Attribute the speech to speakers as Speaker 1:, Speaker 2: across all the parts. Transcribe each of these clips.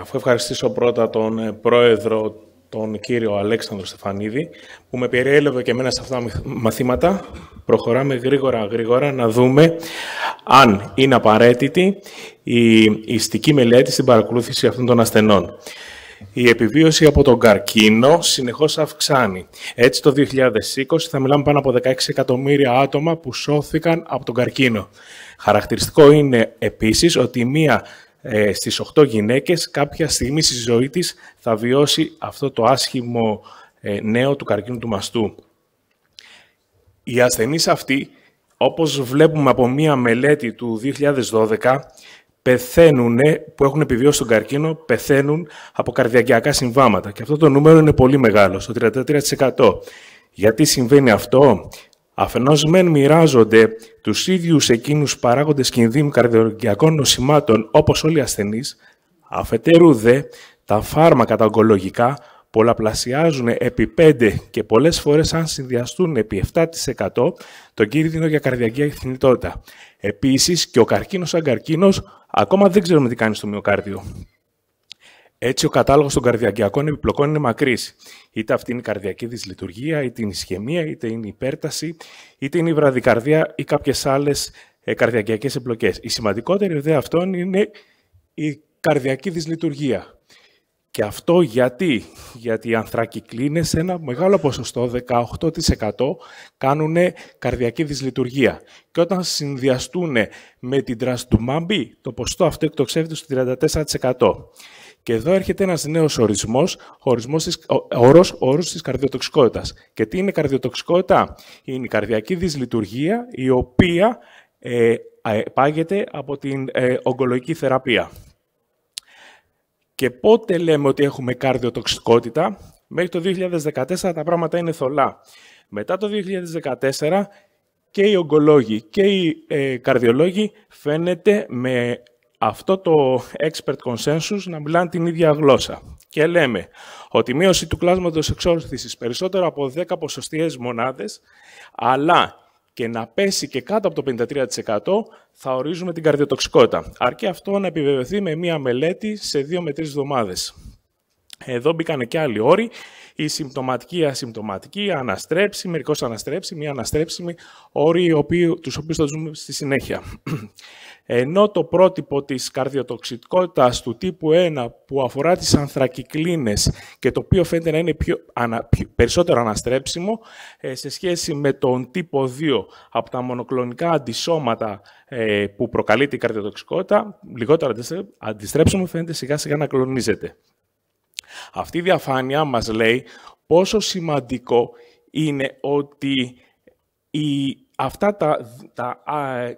Speaker 1: Αφού ευχαριστήσω πρώτα τον ε, πρόεδρο, τον κύριο Αλέξανδρο Στεφανίδη, που με περιέλευε και εμένα σε αυτά τα μαθήματα, προχωράμε γρήγορα γρήγορα να δούμε αν είναι απαραίτητη η ιστική μελέτη στην παρακολούθηση αυτών των ασθενών. Η επιβίωση από τον καρκίνο συνεχώς αυξάνει. Έτσι το 2020 θα μιλάμε πάνω από 16 εκατομμύρια άτομα που σώθηκαν από τον καρκίνο. Χαρακτηριστικό είναι επίσης ότι μία ε, στις 8 γυναίκες κάποια στιγμή στη ζωή της θα βιώσει αυτό το άσχημο ε, νέο του καρκίνου του μαστού. Οι ασθενείς αυτοί, όπως βλέπουμε από μία μελέτη του 2012, πεθαίνουν, που έχουν επιβιώσει τον καρκίνο, πεθαίνουν από καρδιακιακά συμβάματα. Και αυτό το νούμερο είναι πολύ μεγάλο, στο 33%. Γιατί συμβαίνει αυτό, Αφενός μεν μοιράζονται τους ίδιους εκείνους παράγοντες κινδύνου καρδιολογιακών νοσημάτων όπως όλοι οι ασθενείς, αφετέρου δε τα φάρμακα τα ογκολογικά πολλαπλασιάζουν επί 5 και πολλές φορές αν συνδυαστούν επί 7% τον κίνδυνο για καρδιακή ευθυνητότητα. Επίσης και ο καρκίνος σαν καρκίνος ακόμα δεν ξέρουμε τι κάνει στο μυοκάρδιο. Έτσι, ο κατάλογος των καρδιακιακών επιπλοκών είναι μακρύς. Είτε αυτή είναι η καρδιακή δυσλειτουργία, είτε είναι η ισχυμία, είτε είναι η υπέρταση, είτε είναι η βραδικαρδία ή κάποιες άλλες ε, καρδιακιακές επιπλοκές. Η σημαντικότερη βέβαια αυτών είναι η σημαντικοτερη ιδεα αυτων ειναι δυσλειτουργία. Και αυτό γιατί, γιατί οι ανθρακυκλίνε σε ένα μεγάλο ποσοστό, 18% κάνουν καρδιακή δυσλειτουργία. Και όταν συνδυαστούν με την τραστουμάμπη, το ποσοστό αυτό εκτοξεύεται στο 34%. Και εδώ έρχεται ένας νέος ορισμός, ορισμός της, όρος, όρος της καρδιοτοξικότητας. Και τι είναι η καρδιοτοξικότητα? Είναι η καρδιακή δυσλειτουργία η οποία ε, ε, πάγεται από την ε, ογκολογική θεραπεία. Και πότε λέμε ότι έχουμε καρδιοτοξικότητα? Μέχρι το 2014 τα πράγματα είναι θολά. Μετά το 2014 και οι ογκολόγοι και οι καρδιολόγοι φαίνεται με αυτό το expert consensus να μιλάνε την ίδια γλώσσα. Και λέμε ότι η μείωση του κλάσματος εξόρθησης περισσότερο από 10 ποσοστιαίες μονάδες, αλλά και να πέσει και κάτω από το 53% θα ορίζουμε την καρδιοτοξικότητα. Αρκεί αυτό να επιβεβαιωθεί με μία μελέτη σε δύο με 3 εβδομάδες. Εδώ μπήκαν και άλλοι όροι η συμπτωματική, η ασυμπτωματική, αναστρέψιμη, μερικώς αναστρέψιμη, αναστρέψιμη, όροι οποίοι, τους οποίους θα δούμε στη συνέχεια. Ενώ το πρότυπο της καρδιοτοξικότητας του τύπου 1 που αφορά τις ανθρακυκλίνες και το οποίο φαίνεται να είναι πιο, περισσότερο αναστρέψιμο ε, σε σχέση με τον τύπο 2 από τα μονοκλονικά αντισώματα ε, που προκαλείται η καρδιοτοξικότητα, λιγότερο αντιστρέψιμο φαίνεται σιγά σιγά να κλονίζεται. Αυτή η διαφάνεια μας λέει πόσο σημαντικό είναι ότι η, αυτά τα, τα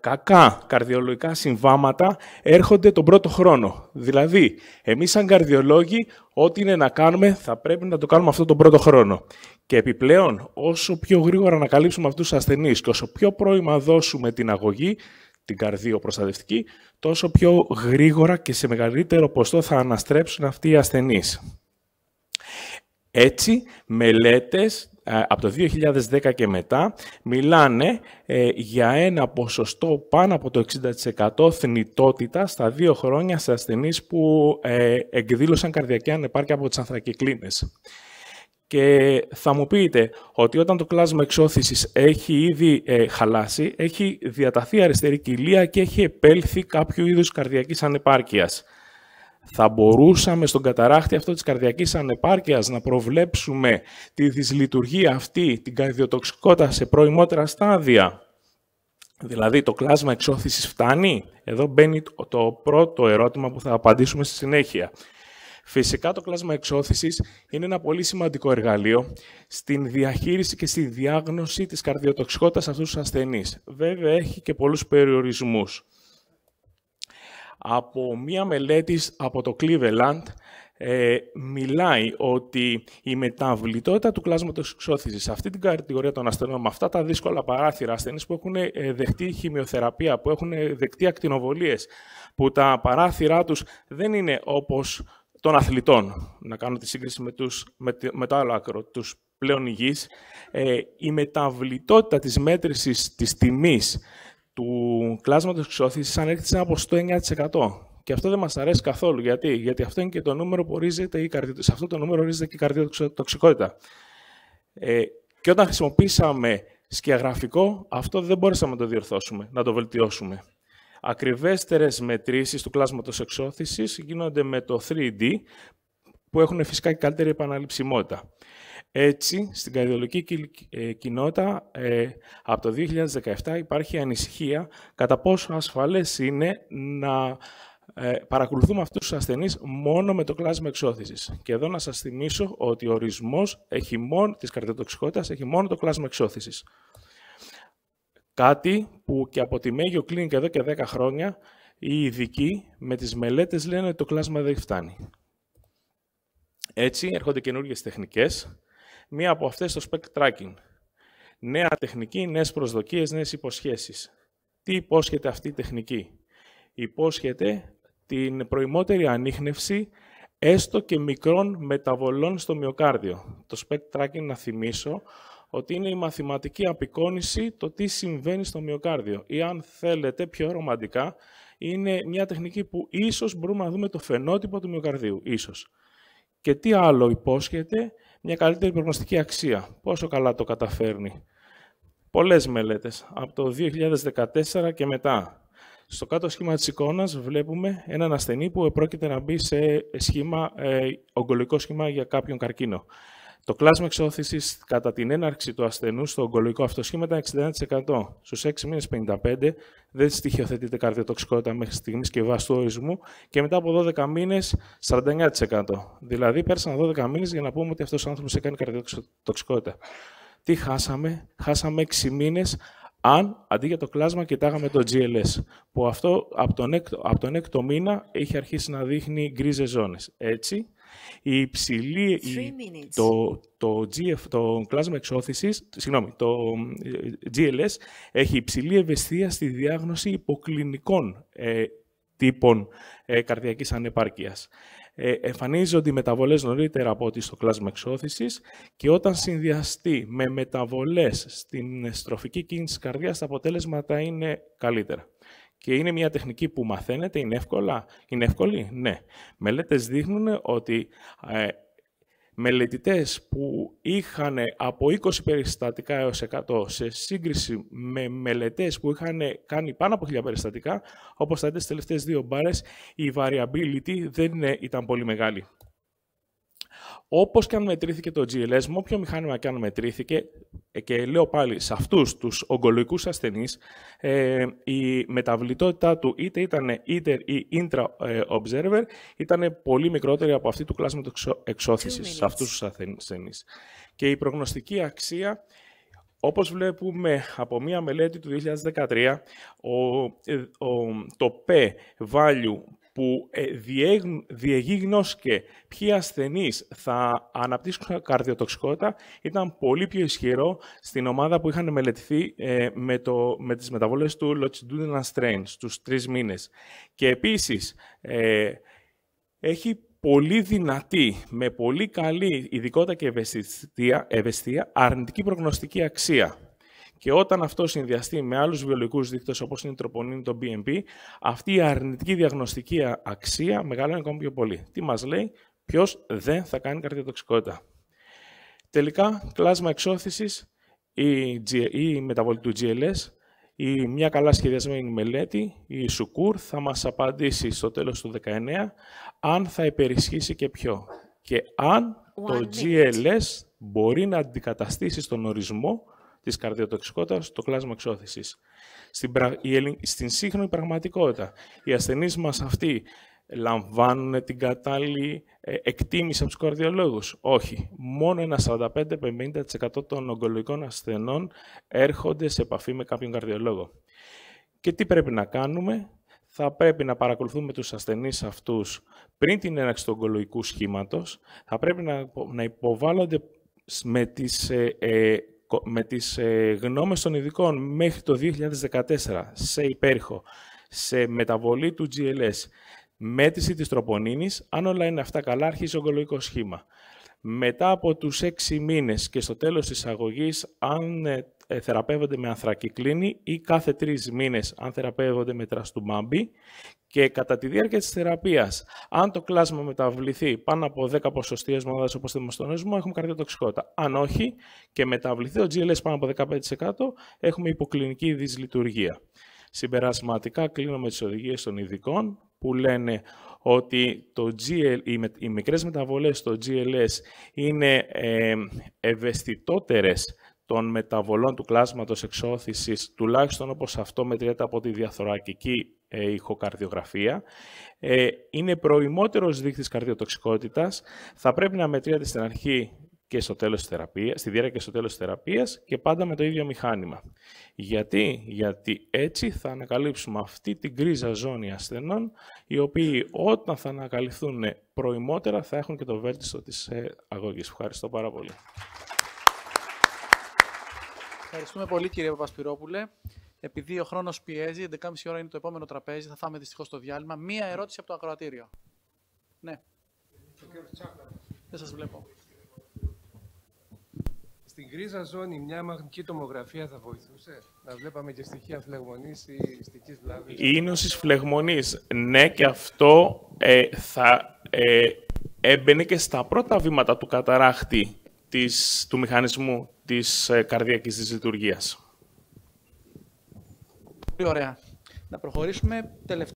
Speaker 1: κακά καρδιολογικά συμβάματα έρχονται τον πρώτο χρόνο. Δηλαδή, εμείς σαν καρδιολόγοι, ό,τι είναι να κάνουμε, θα πρέπει να το κάνουμε αυτό τον πρώτο χρόνο. Και επιπλέον, όσο πιο γρήγορα ανακαλύψουμε αυτούς τους ασθενείς και όσο πιο πρώιμα δώσουμε την αγωγή, την καρδιοπροστατευτική, τόσο πιο γρήγορα και σε μεγαλύτερο ποστό θα αναστρέψουν αυτοί οι ασθενείς. Έτσι, μελέτες ε, από το 2010 και μετά μιλάνε ε, για ένα ποσοστό πάνω από το 60% θνητότητα στα δύο χρόνια σε ασθενείς που ε, εκδήλωσαν καρδιακή ανεπάρκεια από τις ανθρακυκλίνες. Και θα μου πείτε ότι όταν το κλάσμα εξώθησης έχει ήδη ε, χαλάσει, έχει διαταθεί αριστερή κοιλία και έχει επέλθει κάποιο είδους καρδιακής ανεπάρκειας. Θα μπορούσαμε στον καταράχτη αυτό της καρδιακής ανεπάρκειας να προβλέψουμε τη δυσλειτουργία αυτή, την καρδιοτοξικότητα σε προημότερα στάδια. Δηλαδή το κλάσμα εξώθησης φτάνει. Εδώ μπαίνει το πρώτο ερώτημα που θα απαντήσουμε στη συνέχεια. Φυσικά το κλάσμα εξώθησης είναι ένα πολύ σημαντικό εργαλείο στην διαχείριση και στη διάγνωση της καρδιοτοξικότητας αυτούς τους ασθενείς. Βέβαια έχει και πολλούς περιορισμούς. Από μία μελέτη από το Cleveland ε, μιλάει ότι η μεταβλητότητα του κλάσματος εξώθησης σε αυτή την κατηγορία των ασθενών με αυτά τα δύσκολα παράθυρα ασθενείς που έχουν ε, δεχτεί χημειοθεραπεία, που έχουν ε, δεχτεί ακτινοβολίες, που τα παράθυρά τους δεν είναι όπως των αθλητών. Να κάνω τη σύγκριση με, τους, με, με το άλλο άκρο, τους πλέον υγιείς. Ε, η μεταβλητότητα της μέτρησης της τιμής του κλάσματος εξώθησης ανέρχεται από στο 9%. Και αυτό δεν μας αρέσει καθόλου. Γιατί? Γιατί αυτό είναι και το νούμερο που ορίζεται, η σε αυτό το νούμερο ορίζεται και η καρδιοτοξικότητα. Ε, και όταν χρησιμοποίησαμε σκιαγραφικό, αυτό δεν μπορέσαμε να το διορθώσουμε, να το βελτιώσουμε. Ακριβέστερες μετρήσεις του κλάσματος εξώθησης γίνονται με το 3D, που έχουν φυσικά και καλύτερη επαναληψιμότητα. Έτσι, στην καρδιολογική ε, κοινότητα ε, από το 2017 υπάρχει ανησυχία κατά πόσο ασφαλές είναι να ε, παρακολουθούμε αυτούς τους ασθενείς μόνο με το κλάσμα εξώθησης. Και εδώ να σας θυμίσω ότι ο ορισμός έχει μόνο, της καρδιοτοξικότητας έχει μόνο το κλάσμα εξώθησης. Κάτι που και από τη Μέγιο και εδώ και 10 χρόνια οι ειδικοί με τις μελέτες λένε ότι το κλάσμα δεν φτάνει. Έτσι έρχονται καινούργιες τεχνικές, μία από αυτές το spec tracking. Νέα τεχνική, νέες προσδοκίες, νέες υποσχέσεις. Τι υπόσχεται αυτή η τεχνική. Υπόσχεται την προημότερη ανείχνευση έστω και μικρών μεταβολών στο μυοκάρδιο. Το spec tracking, να θυμίσω, ότι είναι η μαθηματική απεικόνηση το τι συμβαίνει στο μυοκάρδιο. Ή αν θέλετε πιο ρομαντικά, είναι μια τεχνική που ίσως μπορούμε να δούμε το φαινότυπο του μυοκαρδίου, ίσως. Και τι άλλο υπόσχεται, μια καλύτερη προγνωστική αξία. Πόσο καλά το καταφέρνει. Πολλές μελέτες, από το 2014 και μετά. Στο κάτω σχήμα της εικόνας βλέπουμε έναν ασθενή που πρόκειται να μπει σε σχήμα, ε, σχήμα για κάποιον καρκίνο. Το κλάσμα εξώθηση κατά την έναρξη του ασθενού στο ογκολογικό αυτοσχήμα ήταν 61%. Στου 6 μήνε 55, δεν στοιχειοθετείται καρδιοτοξικότητα μέχρι στιγμής και βάσει του ορισμού και μετά από 12 μήνε 49%. Δηλαδή, πέρασαν 12 μήνες για να πούμε ότι αυτός ο άνθρωπος έκανε καρδιοτοξικότητα. Τι χάσαμε, χάσαμε 6 μήνες αν αντί για το κλάσμα κοιτάγαμε το GLS, που αυτό από τον έκτο, από τον έκτο μήνα έχει αρχίσει να δείχνει γκρίζες ζώνες. Έτσι, η υψηλή, το, το, GF, το κλάσμα εξώθησης, συγγνώμη, το ε, GLS έχει υψηλή ευαισθησία στη διάγνωση υποκλινικών ε, τύπων ε, καρδιακής ανεπάρκειας. Ε, εμφανίζονται οι μεταβολές νωρίτερα από ό,τι στο κλάσμα εξώθησης και όταν συνδυαστεί με μεταβολές στην στροφική κίνηση καρδιάς, τα αποτέλεσματα είναι καλύτερα. Και είναι μια τεχνική που μαθαίνεται, είναι, εύκολα. είναι εύκολη, ναι. Μελέτες δείχνουν ότι ε, μελετητές που είχαν από 20 περιστατικά έως 100 σε σύγκριση με μελετές που είχαν κάνει πάνω από 1000 περιστατικά, όπως δείτε στις τελευταίες δύο μπάρες, η variability δεν ε, ήταν πολύ μεγάλη. Όπως και αν μετρήθηκε το GLS, με όποιο μηχάνημα και αν μετρήθηκε, ε, και λέω πάλι σε αυτούς τους ογκολογικού ασθενείς, ε, η μεταβλητότητά του είτε ήταν ITER ή intra ε, observer ήταν πολύ μικρότερη από αυτή του κλάσματος εξώθησης σε αυτούς τους ασθενείς. Και η προγνωστική αξία όπως βλέπουμε από μία μελέτη του 2013, ε, ο, το P value που ε, και ποιοι ασθενείς θα αναπτύσσουν καρδιοτοξικότητα ήταν πολύ πιο ισχυρό στην ομάδα που είχαν μελετηθεί ε, με, το, με τις μεταβολές του longitudinal strain στους τρεις μήνες. Και επίσης, ε, έχει πολύ δυνατή, με πολύ καλή ειδικότητα και ευαισθητία, αρνητική προγνωστική αξία. Και όταν αυτό συνδυαστεί με άλλους βιολογικούς δείκτες όπως είναι η τροπονίνη, το BMP, αυτή η αρνητική διαγνωστική αξία μεγαλώνει ακόμη πιο πολύ. Τι μας λέει, ποιος δεν θα κάνει καρδιοτοξικότητα. Τελικά, κλάσμα εξώθησης ή η μεταβολή του GLS ή μια καλά σχεδιασμένη μελέτη, η Σουκούρ, θα μας απαντήσει στο τέλος του 19 αν θα υπερισχύσει και ποιο. Και αν το GLS μπορεί να αντικαταστήσει στον ορισμό της καρδιοτοξικότητας το κλάσμα εξώθησης. Στην, πρα... σύγχρονη πραγματικότητα, οι ασθενείς μας αυτοί λαμβάνουν την κατάλληλη ε, εκτίμηση από τους καρδιολογου οχι Όχι. Μόνο ένα 45-50% των ογκολογικών ασθενών έρχονται σε επαφή με κάποιον καρδιολόγο. Και τι πρέπει να κάνουμε. Θα πρέπει να παρακολουθούμε τους ασθενείς αυτούς πριν την έναρξη του ογκολογικού σχήματος. Θα πρέπει να υποβάλλονται με τις ε, ε, με τις ε, γνώμες των ειδικών μέχρι το 2014 σε υπέρχο, σε μεταβολή του GLS, μέτρηση της τροπονίνης, αν όλα είναι αυτά καλά, αρχίζει ογκολογικός σχήμα μετά από τους έξι μήνες και στο τέλος της αγωγής, αν ε, ε, θεραπεύονται με ανθρακυκλίνη ή κάθε τρεις μήνες αν θεραπεύονται με τραστουμάμπι και κατά τη διάρκεια της θεραπείας, αν το κλάσμα μεταβληθεί πάνω από 10 ποσοστίες μονάδες όπως θέλουμε στον έχουμε καρδιοτοξικότητα. Αν όχι και μεταβληθεί ο GLS πάνω από 15%, έχουμε υποκλινική δυσλειτουργία. Συμπερασματικά με τις οδηγίες των ειδικών που λένε ότι το GL, οι, μικρές μεταβολές στο GLS είναι ε, ευαισθητότερες των μεταβολών του κλάσματος εξώθησης, τουλάχιστον όπως αυτό μετριέται από τη διαθωρακική ε, ηχοκαρδιογραφία. Ε, είναι προημότερος δείκτης καρδιοτοξικότητας. Θα πρέπει να μετριέται στην αρχή και στο τέλος της θεραπείας, στη διάρκεια και στο τέλος της θεραπείας και πάντα με το ίδιο μηχάνημα. Γιατί, Γιατί έτσι θα ανακαλύψουμε αυτή την γκρίζα ζώνη ασθενών, οι οποίοι όταν θα ανακαλυφθούν προημότερα θα έχουν και το βέλτιστο της ε, αγωγής. Ευχαριστώ πάρα πολύ. Ευχαριστούμε πολύ κύριε Παπασπυρόπουλε. Επειδή ο χρόνος πιέζει, 11.30 ώρα είναι το επόμενο τραπέζι, θα φάμε δυστυχώς το διάλειμμα. Μία ερώτηση από το ακροατήριο. Ναι. Δεν σας βλέπω στην γκρίζα ζώνη μια μαγνητική τομογραφία θα βοηθούσε να βλέπαμε και στοιχεία φλεγμονής ή στην βλάμη. Η ιστικης βλάβη. η φλεγμονής, ναι και αυτό ε, θα ε, έμπαινε και στα πρώτα βήματα του καταράχτη της, του μηχανισμού της ε, καρδιακής της Πολύ ωραία. Να προχωρήσουμε τελευταία.